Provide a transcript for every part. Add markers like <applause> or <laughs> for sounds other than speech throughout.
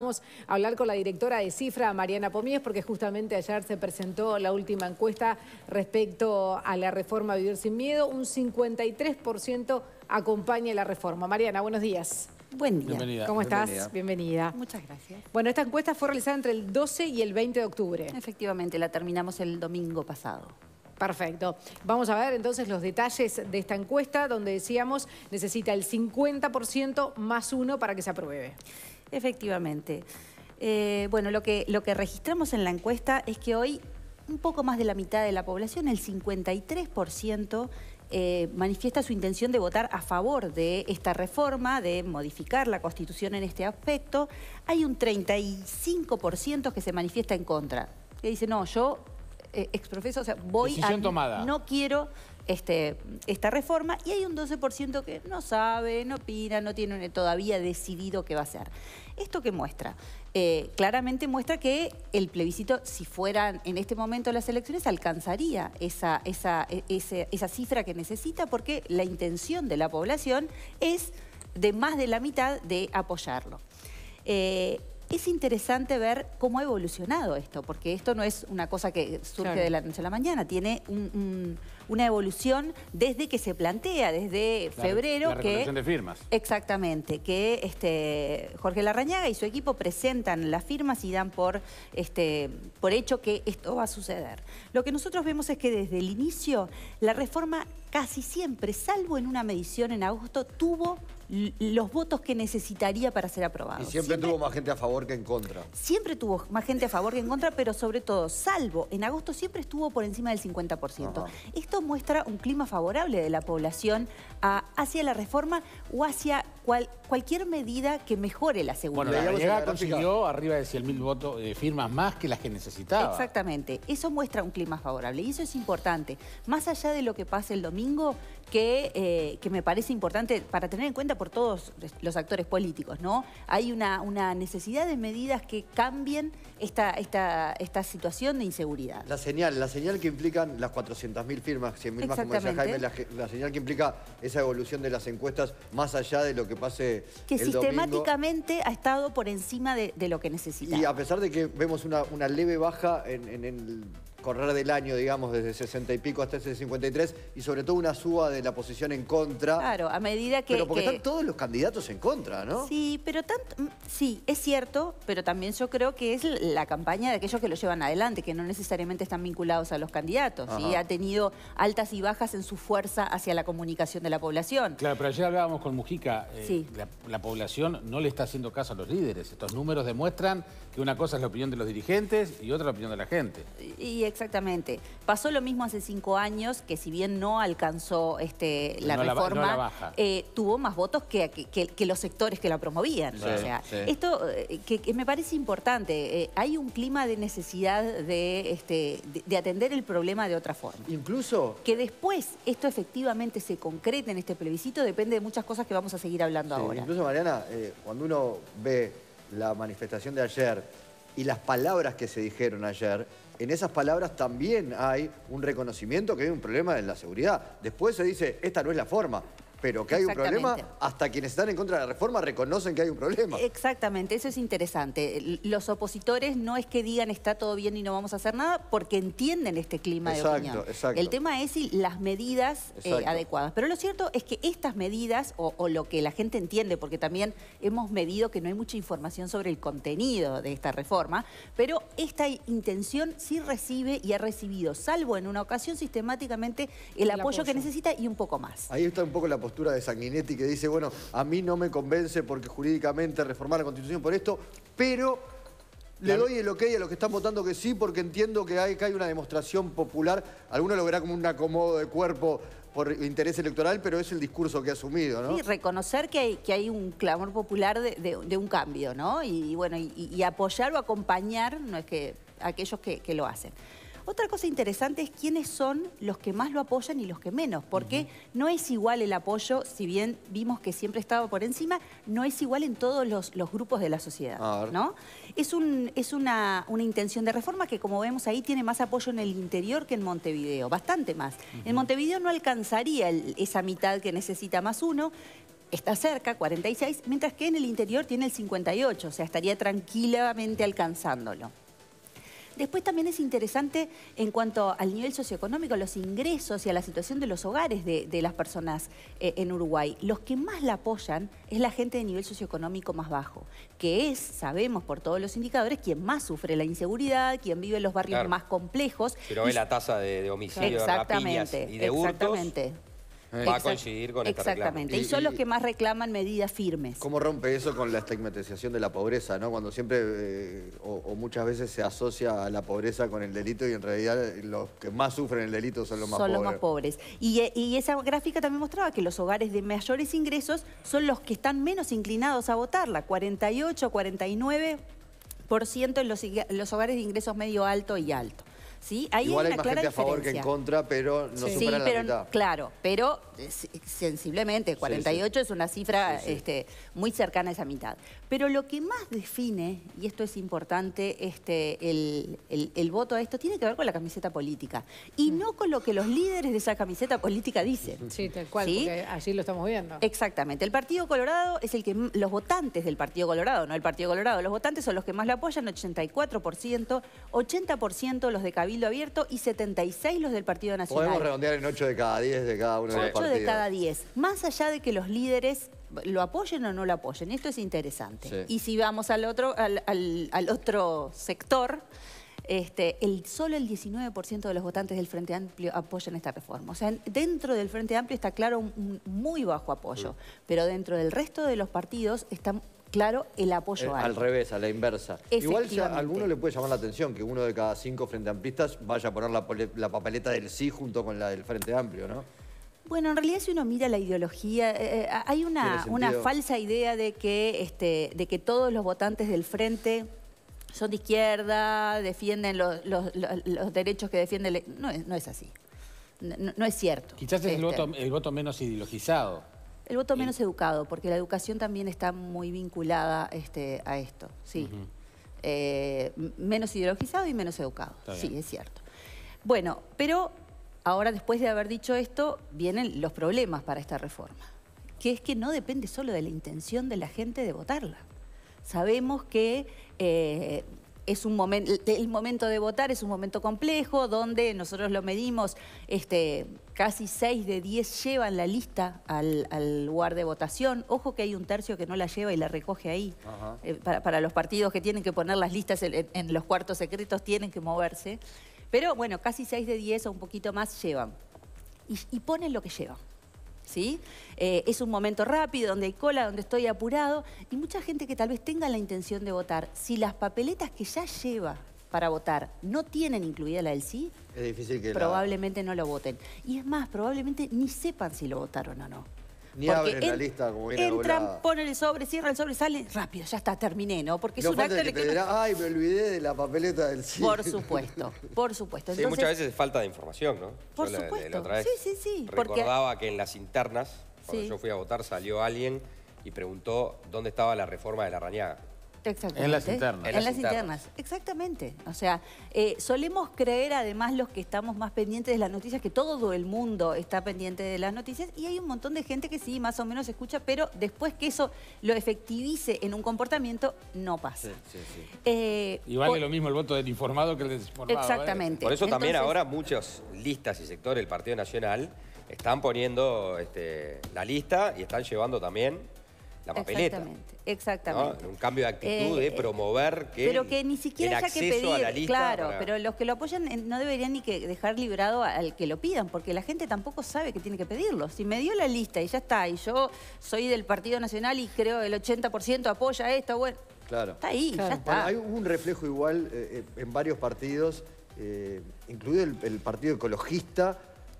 Vamos a hablar con la directora de Cifra, Mariana Pomies, porque justamente ayer se presentó la última encuesta respecto a la reforma Vivir Sin Miedo. Un 53% acompaña la reforma. Mariana, buenos días. Buen día. Bienvenida. ¿Cómo estás? Bienvenida. Bienvenida. Muchas gracias. Bueno, esta encuesta fue realizada entre el 12 y el 20 de octubre. Efectivamente, la terminamos el domingo pasado. Perfecto. Vamos a ver entonces los detalles de esta encuesta, donde decíamos necesita el 50% más uno para que se apruebe. Efectivamente. Eh, bueno, lo que, registramos en la encuesta es que hoy un poco más de la mitad de la población, el 53%, eh, manifiesta su intención de votar a favor de esta reforma, de modificar la Constitución en este aspecto. Hay un 35% que se manifiesta en contra, que dice, no, yo, eh, exprofeso, o sea, voy Decisión a... tomada. No quiero este, esta reforma y hay un 12% que no sabe, no opina, no tiene todavía decidido qué va a hacer. ¿Esto qué muestra? Eh, claramente muestra que el plebiscito, si fueran en este momento las elecciones, alcanzaría esa, esa, cifra que necesita porque la intención de la población es de más de la mitad de apoyarlo. Eh, es interesante ver cómo ha evolucionado esto, porque esto no es una cosa que surge de la noche a la mañana, tiene una evolución desde que se plantea, desde febrero. La que, de firmas. Exactamente, que este, Jorge Larrañaga y su equipo presentan las firmas y dan este, por hecho que esto va a suceder. Lo que nosotros vemos es que desde el inicio la reforma casi siempre, salvo en una medición en agosto, tuvo los votos que necesitaría para ser aprobado. Y siempre, tuvo más gente a favor que en contra. Siempre tuvo más gente a favor que en contra, pero sobre todo, salvo en agosto, siempre estuvo por encima del 50%. Esto muestra un clima favorable de la población a hacia la reforma o hacia cualquier medida que mejore la seguridad. Bueno, la llegada consiguió arriba de 100.000 votos, de eh, firmas más que las que necesitaba. Exactamente. Eso muestra un clima favorable y eso es importante. Más allá de lo que pase el domingo, que, eh, que me parece importante para tener en cuenta por todos los actores políticos, ¿no? Hay una, una necesidad de medidas que cambien esta, esta, esta situación de inseguridad. La señal, la señal que implican las 400.000 firmas, 100.000 más como decía Jaime, la señal que implica esa evolución de las encuestas más allá de lo que pase Que sistemáticamente ha estado por encima de, lo que necesita Y a pesar de que vemos una, leve baja en, en el correr del año, digamos, desde 60 y pico hasta ese 53, y sobre todo una suba de la posición en contra. Claro, a medida que... Pero porque están todos los candidatos en contra, ¿no? Sí, pero tanto... Mm, sí, es cierto, pero también yo creo que es la campaña de aquellos que lo llevan adelante, que no necesariamente están vinculados a los candidatos, y Ha tenido altas y bajas en su fuerza hacia la comunicación de la población. Claro, pero ayer hablábamos con Mujica, eh, la población no le está haciendo caso a los líderes. Estos números demuestran una cosa es la opinión de los dirigentes y otra la opinión de la gente. Y exactamente. Pasó lo mismo hace cinco años, que si bien no alcanzó este, la reforma, eh, tuvo más votos que, que, los sectores que la promovían. esto eh, que, me parece importante. Eh, hay un clima de necesidad este, de, atender el problema de otra forma. Incluso... Que después esto efectivamente se concrete en este plebiscito depende de muchas cosas que vamos a seguir hablando ahora. Incluso, Mariana, cuando uno ve la manifestación de ayer y las palabras que se dijeron ayer, en esas palabras también hay un reconocimiento que hay un problema en la seguridad. Después se dice, esta no es la forma, pero que hay un problema, hasta quienes están en contra de la reforma reconocen que hay un problema. Exactamente, eso es interesante. Los opositores no es que digan está todo bien y no vamos a hacer nada, porque entienden este clima de opinión. El tema es si las medidas eh, adecuadas. Pero lo cierto es que estas medidas, o, lo que la gente entiende, porque también hemos medido que no hay mucha información sobre el contenido de esta reforma, pero esta intención sí recibe y ha recibido, salvo en una ocasión, sistemáticamente el, apoyo, apoyo, que necesita y un poco más. Ahí está un poco la posibilidad de Sanguinetti que dice, bueno, a mí no me convence porque jurídicamente reformar la Constitución por esto, pero le doy el ok a los que están votando que sí porque entiendo que hay, que hay una demostración popular. Alguno lo verá como un acomodo de cuerpo por interés electoral, pero es el discurso que ha asumido, Y reconocer que hay, que hay un clamor popular de, un cambio, ¿no? Y, bueno, y, apoyar o acompañar, no es que aquellos que lo hacen. Otra cosa interesante es quiénes son los que más lo apoyan y los que menos, porque no es igual el apoyo, si bien vimos que siempre estaba por encima, no es igual en todos los, grupos de la sociedad. ¿no? Es, una, intención de reforma que, como vemos ahí, tiene más apoyo en el interior que en Montevideo, bastante más. En Montevideo no alcanzaría esa mitad que necesita más uno, está cerca, 46, mientras que en el interior tiene el 58, o sea, estaría tranquilamente alcanzándolo. Después también es interesante en cuanto al nivel socioeconómico, los ingresos y a la situación de los hogares de, las personas eh, en Uruguay. Los que más la apoyan es la gente de nivel socioeconómico más bajo, que es, sabemos por todos los indicadores, quien más sufre la inseguridad, quien vive en los barrios más complejos. Pero ve la tasa de, de homicidio, Exactamente, exactamente. Eh. Va a coincidir con Exactamente. Y, son los que más reclaman medidas firmes. ¿Cómo rompe eso con la estigmatización de la pobreza? ¿no? Cuando siempre eh, o, muchas veces se asocia a la pobreza con el delito y en realidad eh, los que más sufren el delito son los más pobres. Son los más pobres. Y, esa gráfica también mostraba que los hogares de mayores ingresos son los que están menos inclinados a votarla. 48, 49% en los, los hogares de ingresos medio alto y alto. ¿sí? Igual hay, más clara gente a diferencia. favor que en contra, pero no sí. superan sí, pero, la mitad. Claro, pero eh, sensiblemente, 48 es una cifra este, muy cercana a esa mitad. Pero lo que más define, y esto es importante, este, el, voto a esto, tiene que ver con la camiseta política. Y no con lo que los líderes de esa camiseta política dicen. Sí, tal cual, ¿Sí? allí lo estamos viendo. Exactamente. El Partido Colorado es el que... Los votantes del Partido Colorado, no el Partido Colorado, los votantes son los que más lo apoyan, 84%, 80% los de Cabildo Abierto y 76% los del Partido Nacional. Podemos redondear en 8 de cada 10 de cada uno de los partidos. 8 de cada 10. Más allá de que los líderes lo apoyen o no lo apoyen. Esto es interesante. Y si vamos al otro, al, otro sector, este, el, solo el 19% de los votantes del Frente Amplio apoyan esta reforma. O sea, dentro del Frente Amplio está claro un, muy bajo apoyo, pero dentro del resto de los partidos está claro el apoyo eh, al revés, a la inversa. Igual a alguno le puede llamar la atención que uno de cada cinco Frente Amplistas vaya a poner la, la papeleta del sí junto con la del Frente Amplio, ¿no? Bueno, en realidad si uno mira la ideología, eh, eh, hay una, falsa idea de que, este, de que todos los votantes del frente son de izquierda, defienden los, derechos que defienden... E-, no es, no es así. No, es cierto. Quizás es este. el, voto, menos ideologizado. El voto menos educado, porque la educación también está muy vinculada este, a esto, sí. Eh, menos ideologizado y menos educado, sí, es cierto. Bueno, pero Ahora, después de haber dicho esto, vienen los problemas para esta reforma, que es que no depende solo de la intención de la gente de votarla. Sabemos que eh, es un momento, el momento de votar es un momento complejo, donde nosotros lo medimos, este, casi 6 de 10 llevan la lista al, lugar de votación. Ojo que hay un tercio que no la lleva y la recoge ahí. Eh, para, los partidos que tienen que poner las listas en los cuartos secretos, tienen que moverse. Pero bueno, casi 6 de 10 o un poquito más llevan. Y, ponen lo que llevan. ¿Sí? Eh, es un momento rápido, donde hay cola, donde estoy apurado. Y mucha gente que tal vez tenga la intención de votar, si las papeletas que ya lleva para votar no tienen incluida la del sí, probablemente no lo voten. Y es más, probablemente ni sepan si lo votaron o no. Ni abren la lista como viene Entran, ponen el sobre, cierran el sobre, sale rápido, ya está, terminé, ¿no? Porque es un acto... Que ay, me olvidé de la papeleta del cine. Por supuesto, por supuesto. sí, muchas veces falta de información, ¿no? Por supuesto, sí, sí, sí. Recordaba que en las internas, cuando yo fui a votar, salió alguien y preguntó dónde estaba la reforma de la rañada. En las internas. exactamente. O sea, eh, solemos creer además los que estamos más pendientes de las noticias, que todo el mundo está pendiente de las noticias y hay un montón de gente que sí, más o menos escucha, pero después que eso lo efectivice en un comportamiento, no pasa. y vale eh, lo mismo el voto del informado que el desinformado. ¿eh? Exactamente. Por eso también ahora muchas listas y sectores del Partido Nacional están poniendo este, la lista y están llevando también la Exactamente, exactamente. Un cambio de actitud eh, de eh, promover que Pero que ni siquiera haya que pedir, claro, pero los que lo apoyan eh, no deberían ni que dejar librado al que lo pidan, porque la gente tampoco sabe que tiene que pedirlo. Si me dio la lista y ya está, y yo soy del Partido Nacional y creo el 80% apoya esto, bueno, claro. está ahí, hay un reflejo igual en varios partidos, incluido el, partido ecologista,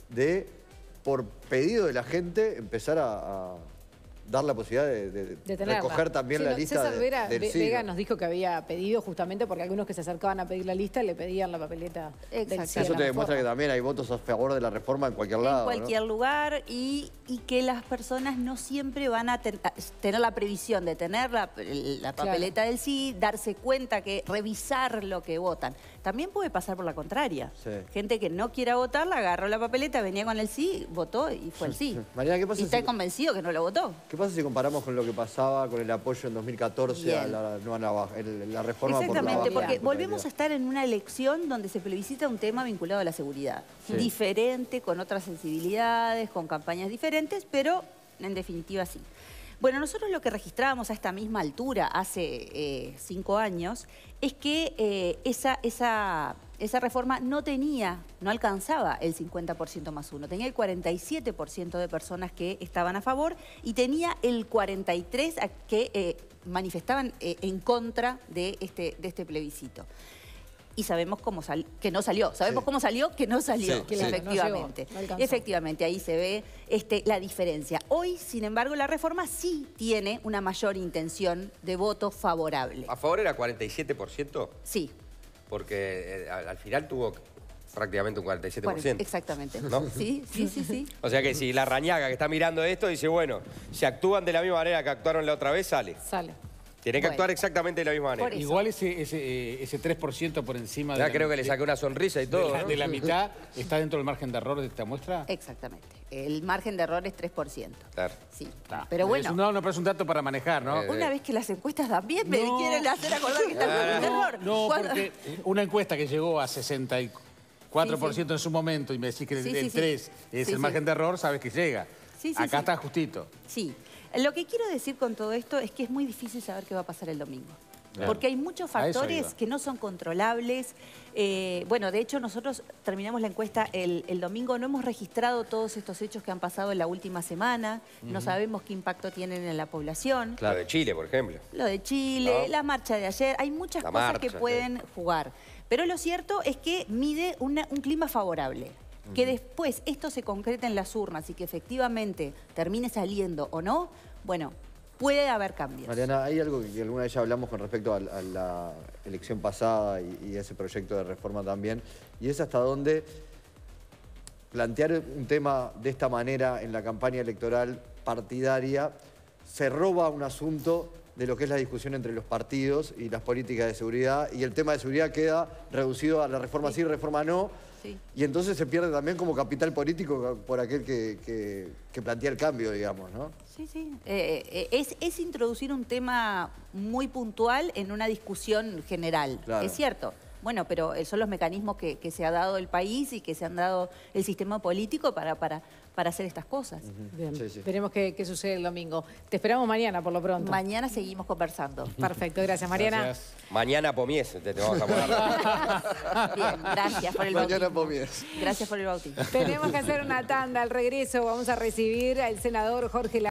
de por pedido de la gente empezar a dar la posibilidad de, recoger también la lista César de, Vega nos dijo que había pedido justamente porque algunos que se acercaban a pedir la lista le pedían la papeleta del Eso te demuestra que también hay votos a favor de la reforma en cualquier lado. En cualquier lugar y, que las personas no siempre van a, tener la previsión de tener la, papeleta del sí, darse cuenta que revisar lo que votan. También puede pasar por la contraria. Gente que no quiera votar la agarró la papeleta, venía con el sí, votó y fue el sí. ¿qué pasa y está convencido que no lo votó pasa si comparamos con lo que pasaba con el apoyo en 2014 a la, a reforma Exactamente, por la porque volvemos a estar en una elección donde se plebiscita un tema vinculado a la seguridad. Diferente, con otras sensibilidades, con campañas diferentes, pero en definitiva sí. Bueno, nosotros lo que registrábamos a esta misma altura hace eh, cinco años es que eh, esa, esa, esa reforma no tenía, no alcanzaba el 50% más uno, tenía el 47% de personas que estaban a favor y tenía el 43% que eh, manifestaban en contra de este, de este plebiscito y sabemos cómo que no salió. Sabemos cómo salió, que no salió, efectivamente. efectivamente, ahí se ve este, la diferencia. Hoy, sin embargo, la reforma sí tiene una mayor intención de voto favorable. ¿A favor era 47%? Sí. Porque eh, al final tuvo prácticamente un 47%. exactamente. ¿No? Sí, sí, sí, sí. <laughs> O sea que si la rañaga que está mirando esto dice, bueno, si actúan de la misma manera que actuaron la otra vez, sale. Sale. Tiene que actuar exactamente de la misma manera. Igual ese, ese, 3% eh, por encima ya de... Ya creo que le saqué una sonrisa y todo. De la, <laughs> mitad está dentro del margen de error de esta muestra. Exactamente. El margen de error es 3%. Claro. Sí. pero bueno. no, pero es un dato para manejar, ¿no? Eh, una eh. vez que las encuestas también me quieren hacer acordar que está el margen de error. No, porque una encuesta que llegó a 64 en su momento y me decís que el, 3 es el margen de error, sabes que llega. Sí, Acá está justito. Sí. Lo que quiero decir con todo esto es que es muy difícil saber qué va a pasar el domingo. Porque hay muchos factores que no son controlables. Eh, bueno, de hecho nosotros terminamos la encuesta el, domingo, no hemos registrado todos estos hechos que han pasado en la última semana, no sabemos qué impacto tienen en la población. La de Chile, por ejemplo. Lo de Chile, la marcha de ayer, hay muchas cosas que pueden jugar. Pero lo cierto es que mide un clima favorable que después esto se concrete en las urnas y que efectivamente termine saliendo o no, bueno, puede haber cambios. Mariana, hay algo que alguna vez ya hablamos con respecto a, la elección pasada y, ese proyecto de reforma también, y es hasta dónde plantear un tema de esta manera en la campaña electoral partidaria se roba un asunto de lo que es la discusión entre los partidos y las políticas de seguridad, y el tema de seguridad queda reducido a la reforma sí reforma no, y entonces se pierde también como capital político por aquel que, plantea el cambio, digamos, ¿no? Sí, sí. Eh, eh, eh, es, es, introducir un tema muy puntual en una discusión general, es cierto. Bueno, pero eh, son los mecanismos que, se ha dado el país y que se han dado el sistema político para, para, hacer estas cosas. Veremos qué, sucede el domingo. Te esperamos mañana, por lo pronto. Mañana seguimos conversando. <laughs> Perfecto, gracias, Mariana. Mañana pomies, te, te, vamos a poner. <laughs> Bien, gracias por el bautismo. Mañana pomies. Gracias por el bautismo. Tenemos que hacer una tanda. Al regreso vamos a recibir al senador Jorge